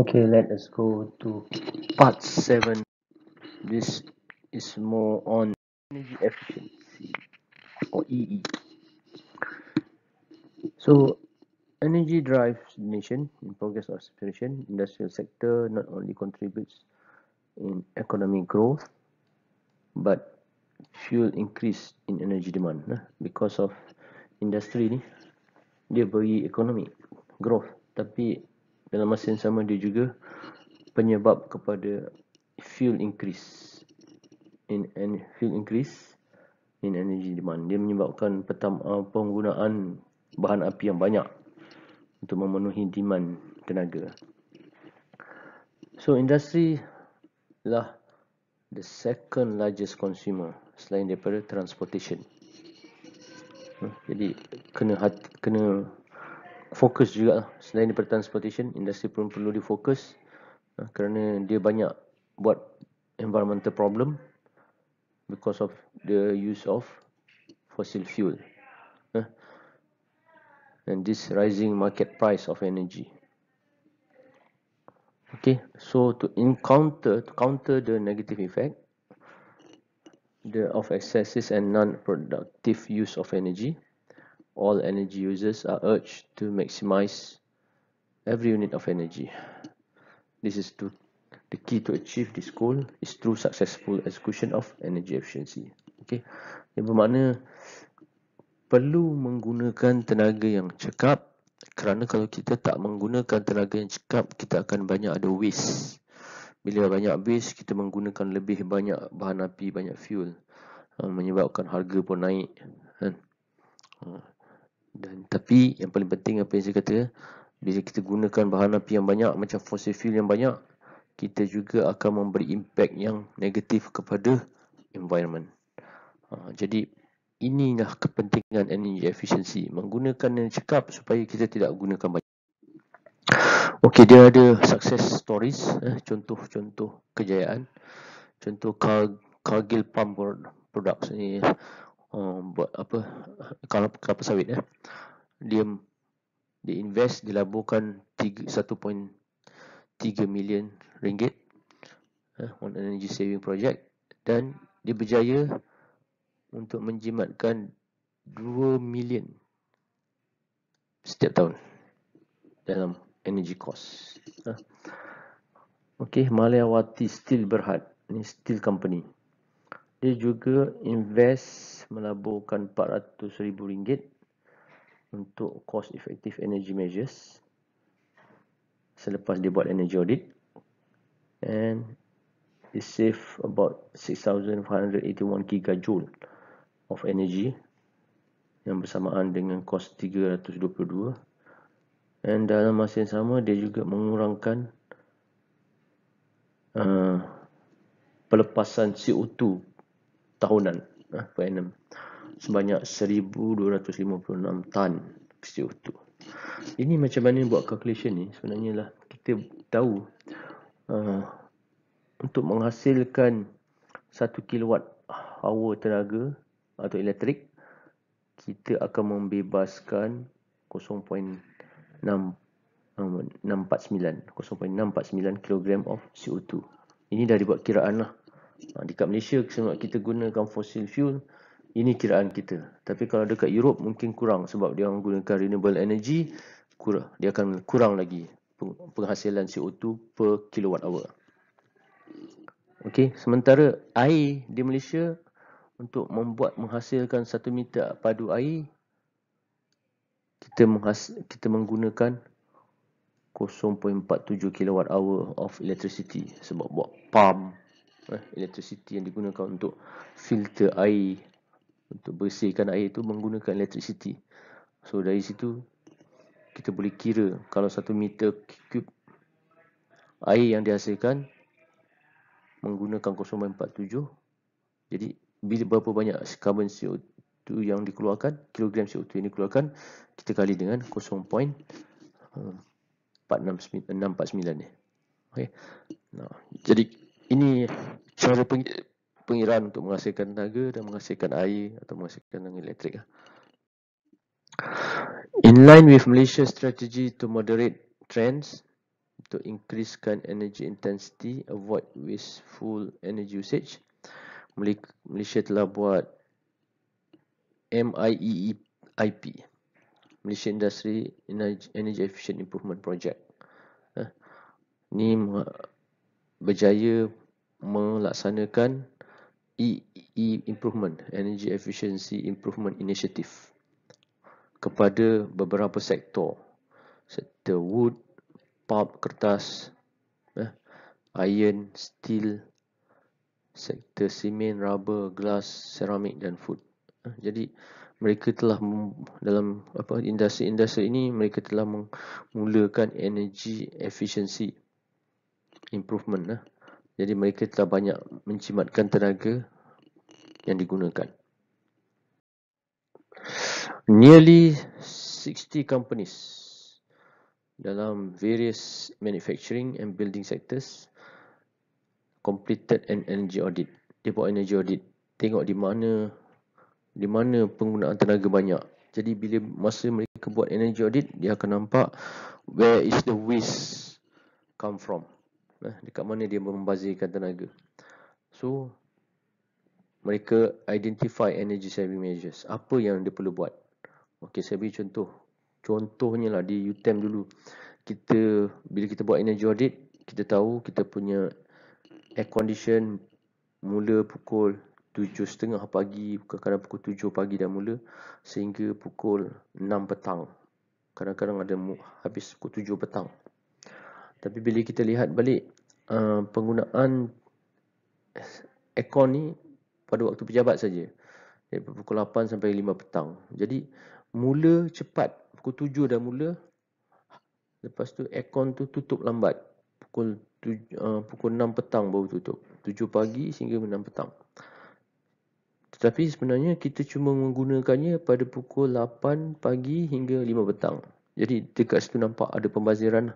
okay let us go to part 7 this is more on energy efficiency or EE so energy drives nation in progress of civilization industrial sector not only contributes in economic growth but fuel increase in energy demand nah? because of industry. ni dia beri growth tapi dalam masa yang sama dia juga penyebab kepada fuel increase in and fuel increase in energy demand dia menyebabkan uh, penggunaan bahan api yang banyak untuk memenuhi demand tenaga so industri lah the second largest consumer selain daripada transportation hmm, jadi kena hati, kena fokus juga lah. selain daripada transportation industri pun perlu difokus uh, ha, kerana dia banyak buat environmental problem because of the use of fossil fuel uh, and this rising market price of energy okay so to encounter to counter the negative effect the of excesses and non productive use of energy all energy users are urged to maximize every unit of energy. This is to, the key to achieve this goal is through successful execution of energy efficiency. Okay, yang bermakna perlu menggunakan tenaga yang cekap kerana kalau kita tak menggunakan tenaga yang cekap kita akan banyak ada waste. Bila banyak waste kita menggunakan lebih banyak bahan api banyak fuel ha, menyebabkan harga pun naik. Kan? Ha, dan tapi yang paling penting apa yang saya kata bila kita gunakan bahan api yang banyak macam fossil fuel yang banyak kita juga akan memberi impact yang negatif kepada environment uh, jadi inilah kepentingan energy efficiency menggunakan yang cekap supaya kita tidak gunakan banyak Okey, dia ada success stories eh, contoh-contoh kejayaan contoh Cargill Pump Products ni um, buat apa kalau kelapa sawit eh dia di invest dilaburkan 1.3 million ringgit eh, on energy saving project dan dia berjaya untuk menjimatkan 2 million setiap tahun dalam energy cost. Eh. Okey, Malayawati Steel Berhad ni steel company dia juga invest melaburkan RM400,000 untuk cost effective energy measures selepas dia buat energy audit and he save about 6,581 gigajoule of energy yang bersamaan dengan cost 322 and dalam masa yang sama dia juga mengurangkan uh, pelepasan CO2 tahunan eh, per annum sebanyak 1256 tan CO2. Ini macam mana buat calculation ni? Sebenarnya lah kita tahu uh, untuk menghasilkan 1 hour tenaga atau elektrik kita akan membebaskan 0.649 0.649 kg of CO2. Ini dah dibuat kiraan lah. Ha, dekat Malaysia sebab kita gunakan fosil fuel ini kiraan kita. Tapi kalau dekat Europe mungkin kurang sebab dia menggunakan renewable energy kurang dia akan kurang lagi penghasilan CO2 per kilowatt hour. Okey, sementara air di Malaysia untuk membuat menghasilkan satu meter padu air kita menghasil, kita menggunakan 0.47 kilowatt hour of electricity sebab buat pump eh, electricity yang digunakan untuk filter air untuk bersihkan air itu menggunakan electricity so dari situ kita boleh kira kalau satu meter cube air yang dihasilkan menggunakan 0.47 jadi bila berapa banyak carbon CO2 yang dikeluarkan kilogram CO2 yang dikeluarkan kita kali dengan 0.469 eh. okay. jadi ini cara pengiran untuk menghasilkan tenaga dan menghasilkan air atau menghasilkan tenaga elektrik. Lah. In line with Malaysia's strategy to moderate trends, to increasekan energy intensity, avoid wasteful energy usage, Malaysia telah buat MIEIP, e Malaysia Industry Energy Efficient Improvement Project. Ini berjaya melaksanakan EE e improvement energy efficiency improvement initiative kepada beberapa sektor sektor wood pulp kertas eh, iron steel sektor simen rubber glass ceramic dan food eh, jadi mereka telah dalam apa industri-industri ini mereka telah memulakan energy efficiency improvement lah. Jadi mereka telah banyak mencimatkan tenaga yang digunakan. Nearly 60 companies dalam various manufacturing and building sectors completed an energy audit. Dia buat energy audit. Tengok di mana di mana penggunaan tenaga banyak. Jadi bila masa mereka buat energy audit, dia akan nampak where is the waste come from eh, dekat mana dia membazirkan tenaga so mereka identify energy saving measures apa yang dia perlu buat Okay, saya beri contoh contohnya lah di UTEM dulu kita bila kita buat energy audit kita tahu kita punya air condition mula pukul 7.30 pagi kadang-kadang pukul 7 pagi dah mula sehingga pukul 6 petang kadang-kadang ada habis pukul 7 petang tapi bila kita lihat balik Uh, penggunaan aircon ni pada waktu pejabat saja. Dari pukul 8 sampai 5 petang. Jadi mula cepat pukul 7 dah mula. Lepas tu aircon tu tutup lambat. Pukul tuj- uh, pukul 6 petang baru tutup. 7 pagi sehingga 6 petang. Tetapi sebenarnya kita cuma menggunakannya pada pukul 8 pagi hingga 5 petang. Jadi dekat situ nampak ada pembaziran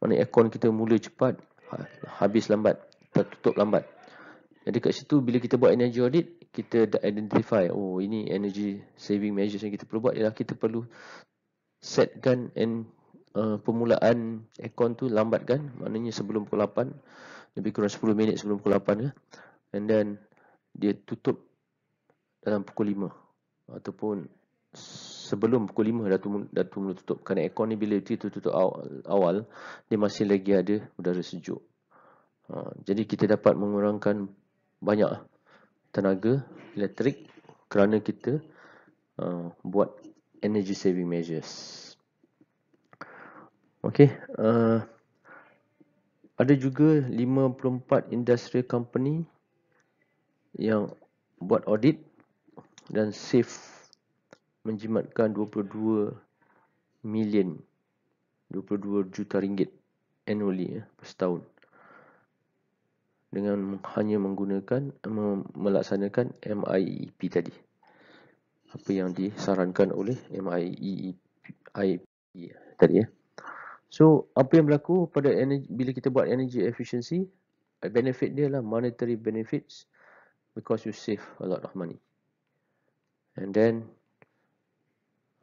mana aircon kita mula cepat, Ha, habis lambat, tertutup lambat. Jadi kat situ bila kita buat energy audit, kita dah identify oh ini energy saving measures yang kita perlu buat ialah kita perlu setkan and uh, permulaan aircon tu lambatkan, maknanya sebelum pukul 8, lebih kurang 10 minit sebelum pukul 8 ya. And then dia tutup dalam pukul 5 ataupun sebelum pukul 5 Datuk Datu mula tutup kerana aircon ni bila dia tutup awal dia masih lagi ada udara sejuk ha, jadi kita dapat mengurangkan banyak tenaga elektrik kerana kita uh, buat energy saving measures ok uh, ha, ada juga 54 industri company yang buat audit dan save menjimatkan 22 million 22 juta ringgit annually ya, per setahun dengan hanya menggunakan melaksanakan MIEP tadi apa yang disarankan oleh MIEP e tadi ya so apa yang berlaku pada energy, bila kita buat energy efficiency benefit dia lah monetary benefits because you save a lot of money and then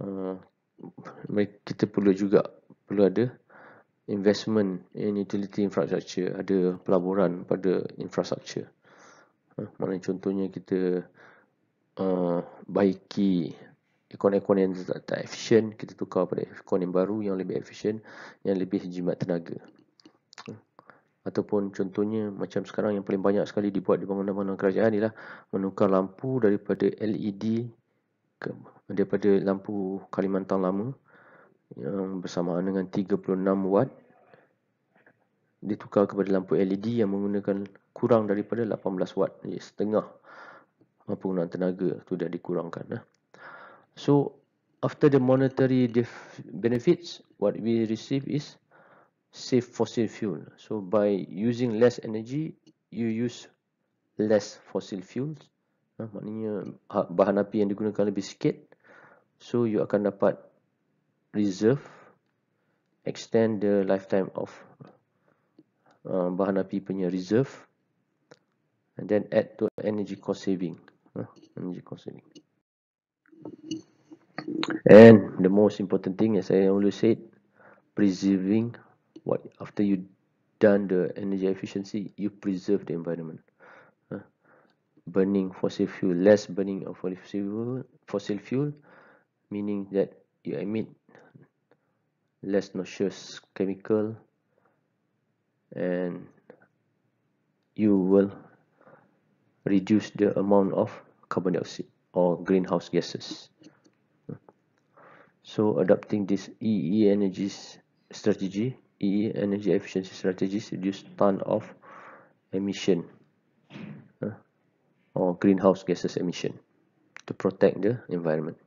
uh, kita perlu juga perlu ada investment in utility infrastructure ada pelaburan pada infrastructure uh, mana contohnya kita uh, baiki ekon-ekon yang tak, tak efisien kita tukar pada ekon yang baru yang lebih efisien yang lebih jimat tenaga ataupun contohnya macam sekarang yang paling banyak sekali dibuat di bangunan-bangunan kerajaan ialah menukar lampu daripada LED ke daripada lampu Kalimantan lama yang bersamaan dengan 36 watt ditukar kepada lampu LED yang menggunakan kurang daripada 18 watt jadi setengah penggunaan tenaga itu dah dikurangkan eh. so after the monetary benefits what we receive is save fossil fuel so by using less energy you use less fossil fuels maknanya ha, bahan api yang digunakan lebih sikit So you akan dapat reserve extend the lifetime of uh, bahan api punya reserve and then add to energy cost saving. Uh, energy cost saving. And the most important thing as I always said preserving what after you done the energy efficiency you preserve the environment. Uh, burning fossil fuel, less burning of fossil fuel, fossil fuel meaning that you emit less noxious chemical and you will reduce the amount of carbon dioxide or greenhouse gases so adopting this EE energy strategy EE energy efficiency strategies reduce ton of emission uh, or greenhouse gases emission to protect the environment